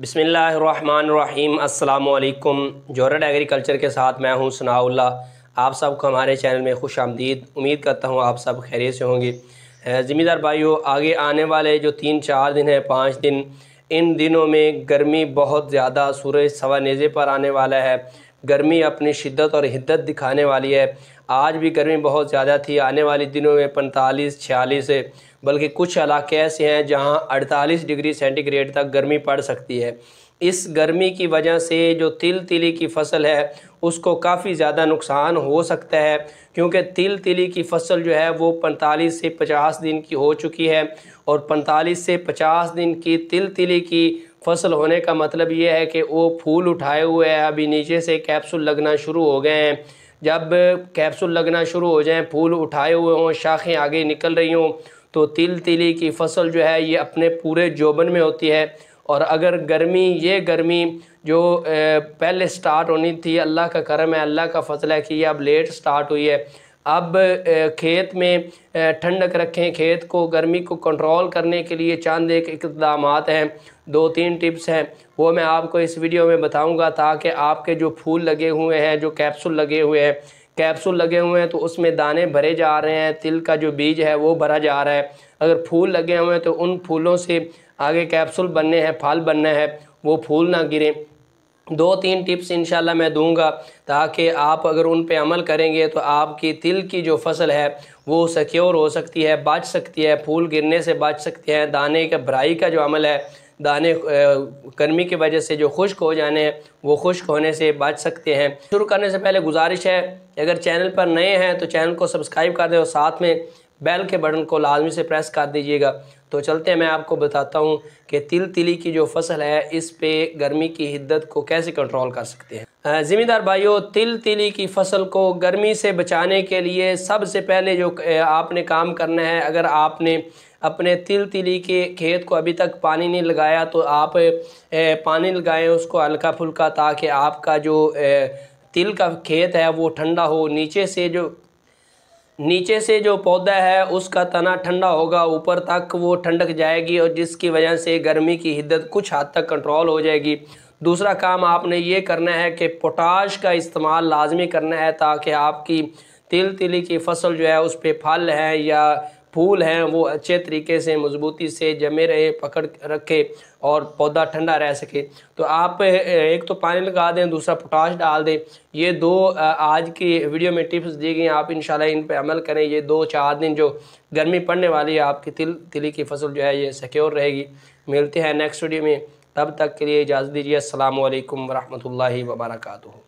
बिसमीम् अल्लाम जोरड एग्रीकल्चर के साथ मैं हूं सनाउल्ला आप सबको हमारे चैनल में खुश आमदीद उम्मीद करता हूं आप सब खैरियत से होंगे ज़िम्मेदार भाइयों आगे आने वाले जो तीन चार दिन हैं पाँच दिन इन दिनों में गर्मी बहुत ज़्यादा सूरज सवा नेज़े पर आने वाला है गर्मी अपनी शिद्दत और हिद्दत दिखाने वाली है आज भी गर्मी बहुत ज़्यादा थी आने वाले दिनों में पैंतालीस छियालीस बल्कि कुछ इलाके ऐसे हैं जहां 48 डिग्री सेंटीग्रेड तक गर्मी पड़ सकती है इस गर्मी की वजह से जो तिल तिली की फसल है उसको काफ़ी ज़्यादा नुकसान हो सकता है क्योंकि तिल तिली की फसल जो है वो 45 से 50 दिन की हो चुकी है और 45 से 50 दिन की तिल तिली की फसल होने का मतलब ये है कि वो फूल उठाए हुए हैं अभी नीचे से कैप्सूल लगना शुरू हो गए हैं जब कैप्सूल लगना शुरू हो जाएं फूल उठाए हुए हों शाखें आगे निकल रही हों तो तिल तिली की फसल जो है ये अपने पूरे जोबन में होती है और अगर गर्मी ये गर्मी जो पहले स्टार्ट होनी थी अल्लाह का करम है अल्लाह का फसल है कि ये अब लेट स्टार्ट हुई है अब खेत में ठंडक रखें खेत को गर्मी को कंट्रोल करने के लिए चंद एक इकदाम हैं दो तीन टिप्स हैं वो मैं आपको इस वीडियो में बताऊंगा ताकि आपके जो फूल लगे हुए हैं जो कैप्सूल लगे हुए हैं कैप्सूल लगे हुए हैं तो उसमें दाने भरे जा रहे हैं तिल का जो बीज है वो भरा जा रहा है अगर फूल लगे हुए हैं तो उन फूलों से आगे कैप्सूल बनने हैं फल बनना है वो फूल ना गिरें दो तीन टिप्स इंशाल्लाह मैं दूंगा ताकि आप अगर उन पे अमल करेंगे तो आपकी तिल की जो फसल है वो सिक्योर हो सकती है बच सकती है फूल गिरने से बच सकती है दाने के भराई का जो अमल है दाने गर्मी की वजह से जो खुश्क हो जाने हैं वो खुश्क होने से बच सकते हैं शुरू करने से पहले गुजारिश है अगर चैनल पर नए हैं तो चैनल को सब्सक्राइब कर दें और साथ में बैल के बटन को लाजमी से प्रेस कर दीजिएगा तो चलते हैं मैं आपको बताता हूँ कि तिल तिली की जो फसल है इस पे गर्मी की हिद्दत को कैसे कंट्रोल कर सकते हैं ज़िम्मेदार भाइयों तिल तिली की फसल को गर्मी से बचाने के लिए सबसे पहले जो आपने काम करना है अगर आपने अपने तिल तिली के खेत को अभी तक पानी नहीं लगाया तो आप पानी लगाएं उसको हल्का फुल्का ताकि आपका जो तिल का खेत है वो ठंडा हो नीचे से जो नीचे से जो पौधा है उसका तना ठंडा होगा ऊपर तक वो ठंडक जाएगी और जिसकी वजह से गर्मी की हिद्दत कुछ हद तक कंट्रोल हो जाएगी दूसरा काम आपने ये करना है कि पोटाश का इस्तेमाल लाजमी करना है ताकि आपकी तिल तिली की फसल जो है उस पर फल हैं या फूल हैं वो अच्छे तरीके से मज़बूती से जमे रहे पकड़ रखे और पौधा ठंडा रह सके तो आप एक तो पानी लगा दें दूसरा पोटाश डाल दें ये दो आज की वीडियो में टिप्स दी गई आप इन इन पर अमल करें ये दो चार दिन जो गर्मी पड़ने वाली है आपकी तिल तिली की फसल जो है ये सिक्योर रहेगी मिलते हैं नेक्स्ट वीडियो में तब तक के लिए इजाज़त दीजिए असल वरहमल वर्का